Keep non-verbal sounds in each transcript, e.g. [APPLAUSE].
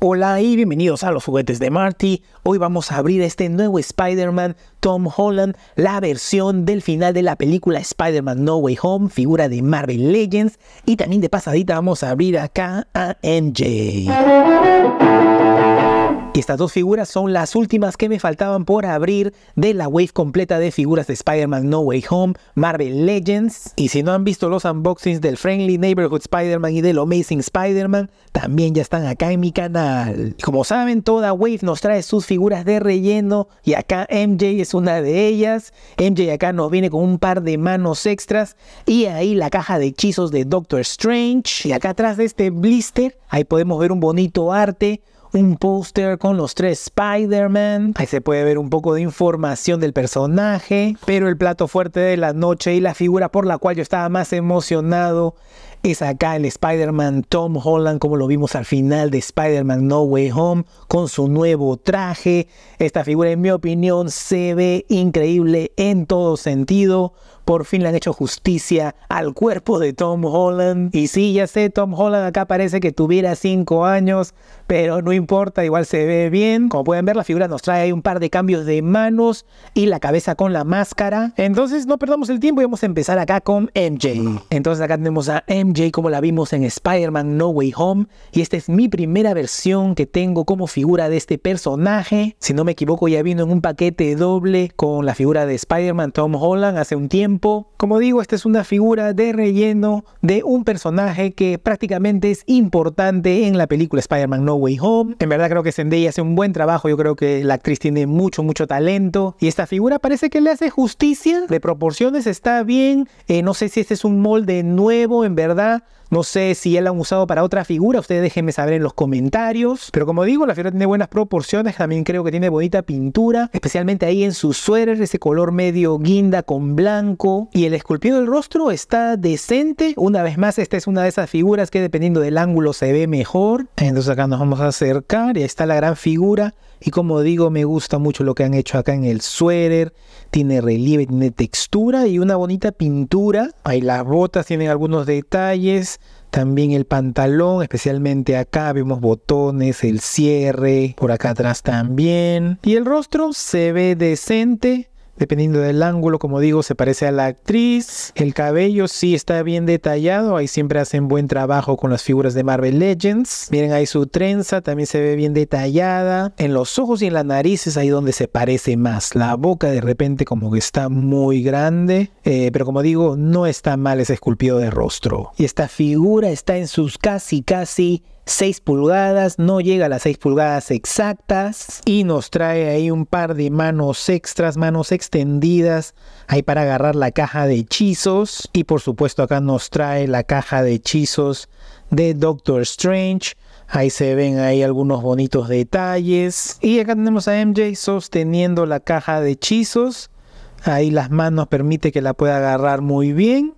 Hola y bienvenidos a los juguetes de Marty. Hoy vamos a abrir este nuevo Spider-Man Tom Holland, la versión del final de la película Spider-Man No Way Home, figura de Marvel Legends. Y también de pasadita vamos a abrir acá a MJ. Y estas dos figuras son las últimas que me faltaban por abrir de la wave completa de figuras de Spider-Man No Way Home, Marvel Legends. Y si no han visto los unboxings del Friendly Neighborhood Spider-Man y del Amazing Spider-Man, también ya están acá en mi canal. como saben, toda wave nos trae sus figuras de relleno y acá MJ es una de ellas. MJ acá nos viene con un par de manos extras y ahí la caja de hechizos de Doctor Strange. Y acá atrás de este blister, ahí podemos ver un bonito arte un póster con los tres Spider-Man. Ahí se puede ver un poco de información del personaje. Pero el plato fuerte de la noche y la figura por la cual yo estaba más emocionado es acá el Spider-Man Tom Holland, como lo vimos al final de Spider-Man No Way Home, con su nuevo traje. Esta figura, en mi opinión, se ve increíble en todo sentido. Por fin le han hecho justicia al cuerpo de Tom Holland. Y sí, ya sé, Tom Holland acá parece que tuviera 5 años, pero no importa, igual se ve bien. Como pueden ver, la figura nos trae un par de cambios de manos y la cabeza con la máscara. Entonces, no perdamos el tiempo y vamos a empezar acá con MJ. Entonces, acá tenemos a MJ MJ como la vimos en Spider-Man No Way Home y esta es mi primera versión que tengo como figura de este personaje. Si no me equivoco ya vino en un paquete doble con la figura de Spider-Man Tom Holland hace un tiempo. Como digo, esta es una figura de relleno de un personaje que prácticamente es importante en la película Spider-Man No Way Home. En verdad creo que Zendaya hace un buen trabajo, yo creo que la actriz tiene mucho, mucho talento y esta figura parece que le hace justicia, de proporciones está bien, eh, no sé si este es un molde nuevo, en verdad there. No sé si él la han usado para otra figura, ustedes déjenme saber en los comentarios. Pero como digo, la figura tiene buenas proporciones, también creo que tiene bonita pintura, especialmente ahí en su suéter, ese color medio guinda con blanco. Y el esculpido del rostro está decente. Una vez más, esta es una de esas figuras que dependiendo del ángulo se ve mejor. Entonces acá nos vamos a acercar y ahí está la gran figura. Y como digo, me gusta mucho lo que han hecho acá en el suéter. Tiene relieve, tiene textura y una bonita pintura. Ahí las botas tienen algunos detalles también el pantalón, especialmente acá vemos botones, el cierre, por acá atrás también. Y el rostro se ve decente, Dependiendo del ángulo, como digo, se parece a la actriz. El cabello sí está bien detallado. Ahí siempre hacen buen trabajo con las figuras de Marvel Legends. Miren ahí su trenza, también se ve bien detallada. En los ojos y en las narices ahí donde se parece más. La boca de repente como que está muy grande. Eh, pero como digo, no está mal ese esculpido de rostro. Y esta figura está en sus casi casi 6 pulgadas, no llega a las 6 pulgadas exactas y nos trae ahí un par de manos extras, manos extendidas ahí para agarrar la caja de hechizos y por supuesto acá nos trae la caja de hechizos de Doctor Strange. Ahí se ven ahí algunos bonitos detalles. Y acá tenemos a MJ sosteniendo la caja de hechizos. Ahí las manos permite que la pueda agarrar muy bien.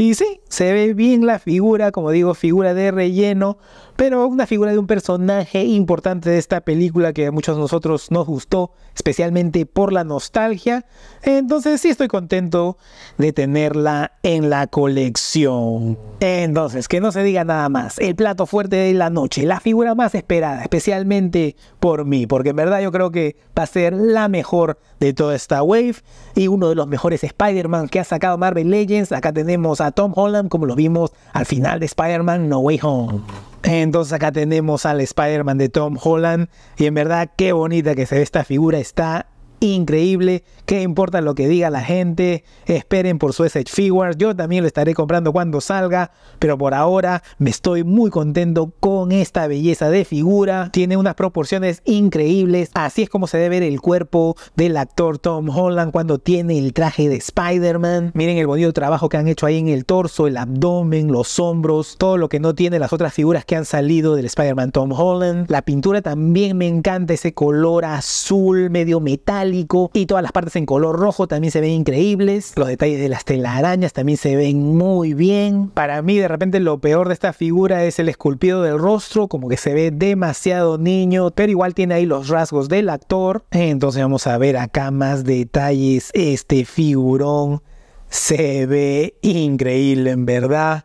Y sí, se ve bien la figura, como digo, figura de relleno, pero una figura de un personaje importante de esta película que a muchos de nosotros nos gustó, especialmente por la nostalgia. Entonces sí estoy contento de tenerla en la colección. Entonces, que no se diga nada más. El plato fuerte de la noche, la figura más esperada, especialmente por mí, porque en verdad yo creo que va a ser la mejor de toda esta wave y uno de los mejores Spider-Man que ha sacado Marvel Legends. Acá tenemos a Tom Holland como lo vimos al final de Spider-Man No Way Home. Entonces acá tenemos al Spider-Man de Tom Holland y en verdad qué bonita que se ve esta figura, está increíble. que importa lo que diga la gente? Esperen por su SH Figures. Yo también lo estaré comprando cuando salga. Pero por ahora me estoy muy contento con esta belleza de figura. Tiene unas proporciones increíbles. Así es como se debe ver el cuerpo del actor Tom Holland cuando tiene el traje de Spider-Man. Miren el bonito trabajo que han hecho ahí en el torso, el abdomen, los hombros, todo lo que no tiene las otras figuras que han salido del Spider-Man Tom Holland. La pintura también me encanta ese color azul medio metálico y todas las partes en color rojo también se ven increíbles. Los detalles de las telarañas también se ven muy bien. Para mí de repente lo peor de esta figura es el esculpido del rostro, como que se ve demasiado niño, pero igual tiene ahí los rasgos del actor. Entonces vamos a ver acá más detalles. Este figurón se ve increíble en verdad.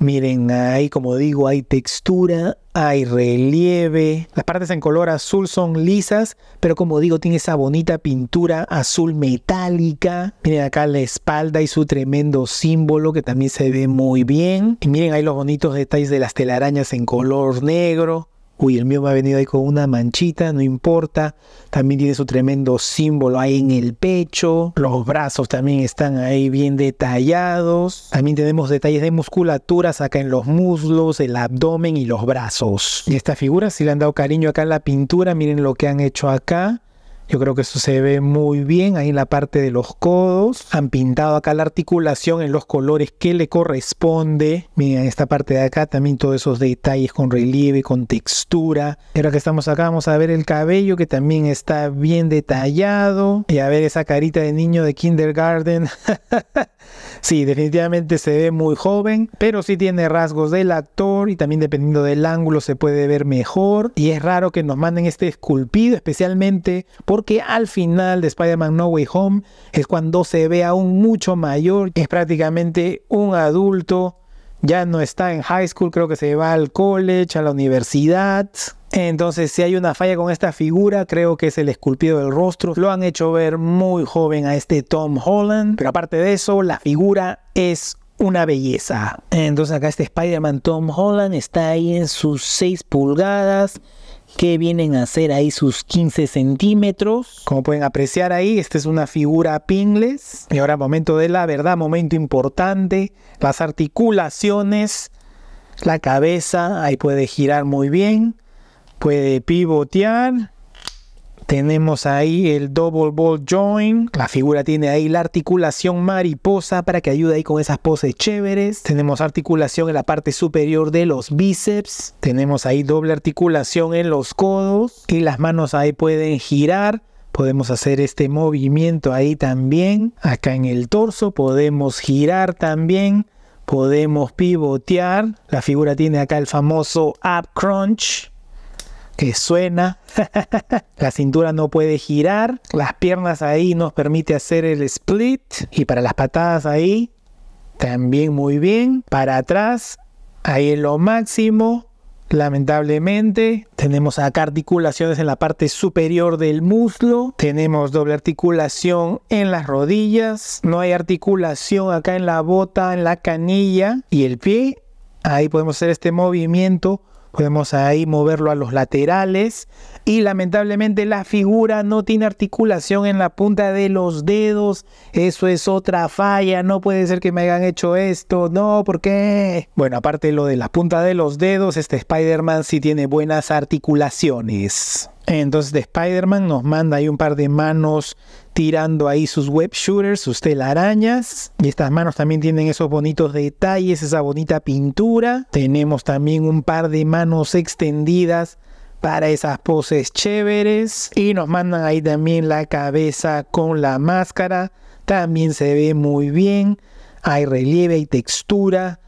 Miren, ahí como digo, hay textura, hay relieve. Las partes en color azul son lisas, pero como digo, tiene esa bonita pintura azul metálica. Miren acá la espalda y su tremendo símbolo que también se ve muy bien. Y miren ahí los bonitos detalles de las telarañas en color negro uy, el mío me ha venido ahí con una manchita, no importa. También tiene su tremendo símbolo ahí en el pecho. Los brazos también están ahí bien detallados. También tenemos detalles de musculaturas acá en los muslos, el abdomen y los brazos. Y esta figura, si le han dado cariño acá en la pintura, miren lo que han hecho acá. Yo creo que eso se ve muy bien ahí en la parte de los codos. Han pintado acá la articulación en los colores que le corresponde. Miren, esta parte de acá también todos esos detalles con relieve, con textura. Ahora que estamos acá vamos a ver el cabello que también está bien detallado. Y a ver esa carita de niño de kindergarten. [LAUGHS] sí, definitivamente se ve muy joven, pero sí tiene rasgos del actor y también dependiendo del ángulo se puede ver mejor. Y es raro que nos manden este esculpido, especialmente por porque al final de Spider-Man No Way Home es cuando se ve aún mucho mayor, es prácticamente un adulto, ya no está en high school, creo que se va al college, a la universidad. Entonces, si hay una falla con esta figura, creo que es el esculpido del rostro. Lo han hecho ver muy joven a este Tom Holland. Pero aparte de eso, la figura es una belleza. Entonces acá este Spider-Man Tom Holland está ahí en sus 6 pulgadas que vienen a hacer ahí sus 15 centímetros. Como pueden apreciar ahí, esta es una figura pingles. Y ahora momento de la verdad, momento importante, las articulaciones, la cabeza, ahí puede girar muy bien, puede pivotear tenemos ahí el double ball joint. La figura tiene ahí la articulación mariposa para que ayude ahí con esas poses chéveres. Tenemos articulación en la parte superior de los bíceps. Tenemos ahí doble articulación en los codos. Y las manos ahí pueden girar. Podemos hacer este movimiento ahí también. Acá en el torso podemos girar también. Podemos pivotear. La figura tiene acá el famoso ab crunch que suena, la cintura no puede girar, las piernas ahí nos permite hacer el split y para las patadas ahí también muy bien, para atrás ahí es lo máximo. Lamentablemente tenemos acá articulaciones en la parte superior del muslo, tenemos doble articulación en las rodillas, no hay articulación acá en la bota, en la canilla y el pie. Ahí podemos hacer este movimiento Podemos ahí moverlo a los laterales, y lamentablemente la figura no tiene articulación en la punta de los dedos. Eso es otra falla, no puede ser que me hayan hecho esto, no, ¿por qué? Bueno, aparte de lo de la punta de los dedos, este Spider-Man sí tiene buenas articulaciones. Entonces de Spider-Man nos manda ahí un par de manos tirando ahí sus web shooters, sus telarañas. Y estas manos también tienen esos bonitos detalles, esa bonita pintura. Tenemos también un par de manos extendidas para esas poses chéveres. Y nos mandan ahí también la cabeza con la máscara. También se ve muy bien. Hay relieve y textura.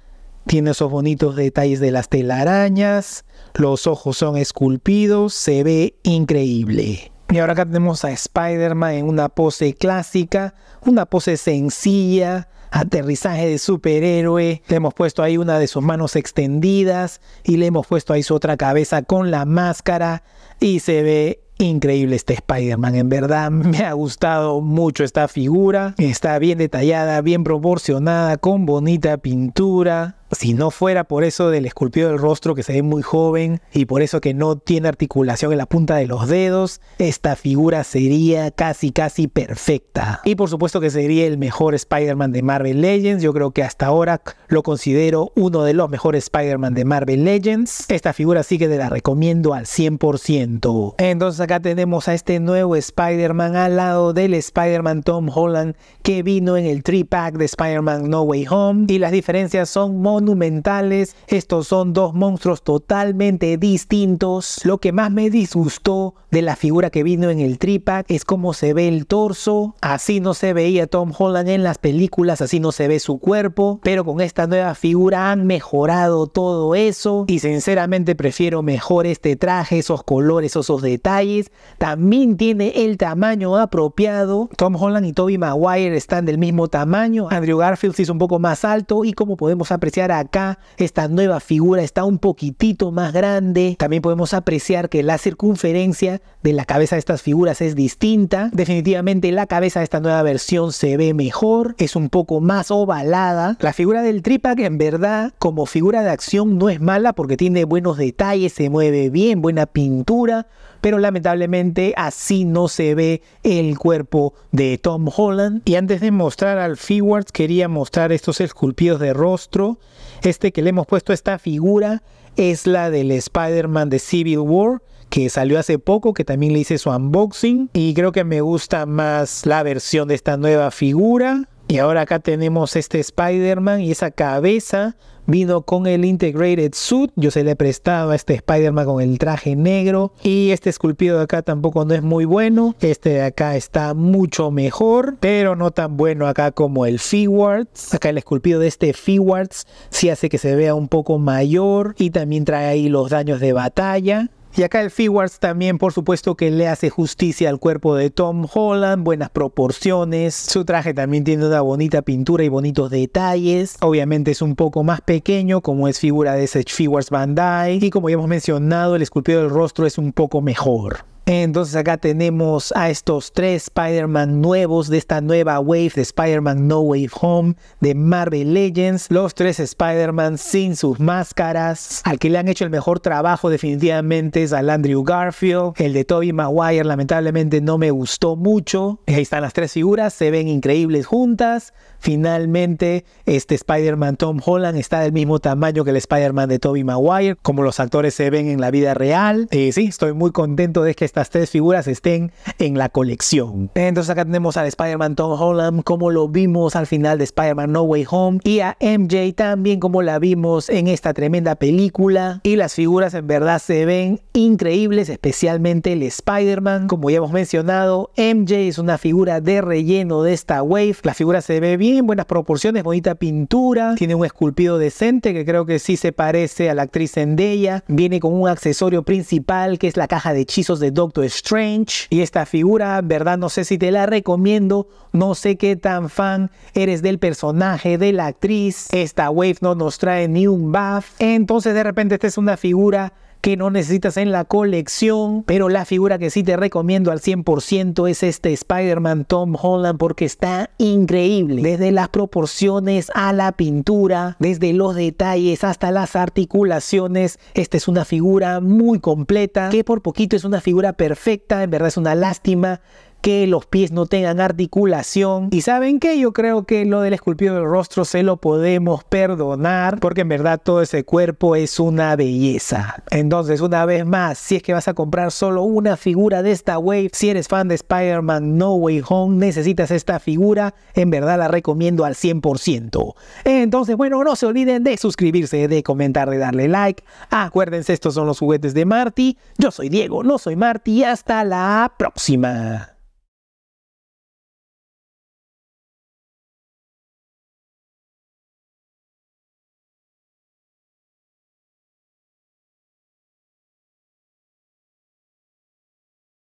Tiene esos bonitos detalles de las telarañas. Los ojos son esculpidos. Se ve increíble. Y ahora acá tenemos a Spider-Man en una pose clásica, una pose sencilla, aterrizaje de superhéroe. Le hemos puesto ahí una de sus manos extendidas y le hemos puesto ahí su otra cabeza con la máscara y se ve increíble este Spider-Man. En verdad me ha gustado mucho esta figura. Está bien detallada, bien proporcionada, con bonita pintura si no fuera por eso del esculpido del rostro que se ve muy joven y por eso que no tiene articulación en la punta de los dedos, esta figura sería casi casi perfecta. Y por supuesto que sería el mejor Spider-Man de Marvel Legends, yo creo que hasta ahora lo considero uno de los mejores Spider-Man de Marvel Legends. Esta figura sí que te la recomiendo al 100%. Entonces acá tenemos a este nuevo Spider-Man al lado del Spider-Man Tom Holland que vino en el 3-pack de Spider-Man No Way Home y las diferencias son monumentales. Estos son dos monstruos totalmente distintos. Lo que más me disgustó de la figura que vino en el tripack es cómo se ve el torso. Así no se veía Tom Holland en las películas, así no se ve su cuerpo. Pero con esta nueva figura han mejorado todo eso. Y sinceramente prefiero mejor este traje, esos colores, esos detalles. También tiene el tamaño apropiado. Tom Holland y Toby Maguire están del mismo tamaño. Andrew Garfield sí es un poco más alto y como podemos apreciar acá, esta nueva figura está un poquitito más grande. También podemos apreciar que la circunferencia de la cabeza de estas figuras es distinta. Definitivamente la cabeza de esta nueva versión se ve mejor, es un poco más ovalada. La figura del Tripac en verdad como figura de acción no es mala porque tiene buenos detalles, se mueve bien, buena pintura pero lamentablemente así no se ve el cuerpo de Tom Holland. Y antes de mostrar al Figuarts, quería mostrar estos esculpidos de rostro. Este que le hemos puesto a esta figura es la del Spider-Man de Civil War que salió hace poco, que también le hice su unboxing y creo que me gusta más la versión de esta nueva figura. Y ahora acá tenemos este Spider-Man y esa cabeza vino con el Integrated Suit. Yo se le he prestado a este Spider-Man con el traje negro. Y este esculpido de acá tampoco no es muy bueno. Este de acá está mucho mejor, pero no tan bueno acá como el Figuarts. Acá el esculpido de este Figuarts sí hace que se vea un poco mayor y también trae ahí los daños de batalla. Y acá el Figuarts también, por supuesto, que le hace justicia al cuerpo de Tom Holland, buenas proporciones. Su traje también tiene una bonita pintura y bonitos detalles. Obviamente es un poco más pequeño, como es figura de ese Figuarts Bandai. Y como ya hemos mencionado, el esculpido del rostro es un poco mejor. Entonces acá tenemos a estos tres Spider-Man nuevos de esta nueva wave de Spider-Man No Wave Home de Marvel Legends. Los tres Spider-Man sin sus máscaras. Al que le han hecho el mejor trabajo definitivamente es al Andrew Garfield. El de Tobey Maguire lamentablemente no me gustó mucho. Ahí están las tres figuras, se ven increíbles juntas. Finalmente, este Spider-Man Tom Holland está del mismo tamaño que el Spider-Man de Tobey Maguire, como los actores se ven en la vida real. y eh, sí, estoy muy contento de que estas tres figuras estén en la colección. Entonces acá tenemos al Spider-Man Tom Holland, como lo vimos al final de Spider-Man No Way Home, y a MJ también como la vimos en esta tremenda película. Y las figuras en verdad se ven increíbles, especialmente el Spider-Man. Como ya hemos mencionado, MJ es una figura de relleno de esta wave. La figura se ve bien en buenas proporciones, bonita pintura, tiene un esculpido decente que creo que sí se parece a la actriz Zendaya, viene con un accesorio principal que es la caja de hechizos de Doctor Strange y esta figura, verdad, no sé si te la recomiendo, no sé qué tan fan eres del personaje, de la actriz, esta wave no nos trae ni un buff, entonces de repente esta es una figura que no necesitas en la colección, pero la figura que sí te recomiendo al 100% es este Spider-Man Tom Holland porque está increíble. Desde las proporciones a la pintura, desde los detalles hasta las articulaciones, esta es una figura muy completa que por poquito es una figura perfecta, en verdad es una lástima que los pies no tengan articulación. Y saben que yo creo que lo del esculpido del rostro se lo podemos perdonar porque en verdad todo ese cuerpo es una belleza. Entonces, una vez más, si es que vas a comprar solo una figura de esta wave, si eres fan de Spider-Man No Way Home, necesitas esta figura, en verdad la recomiendo al 100%. Entonces, bueno, no se olviden de suscribirse, de comentar, de darle like. Acuérdense, estos son los juguetes de Marty. Yo soy Diego, no soy Marty. Hasta la próxima.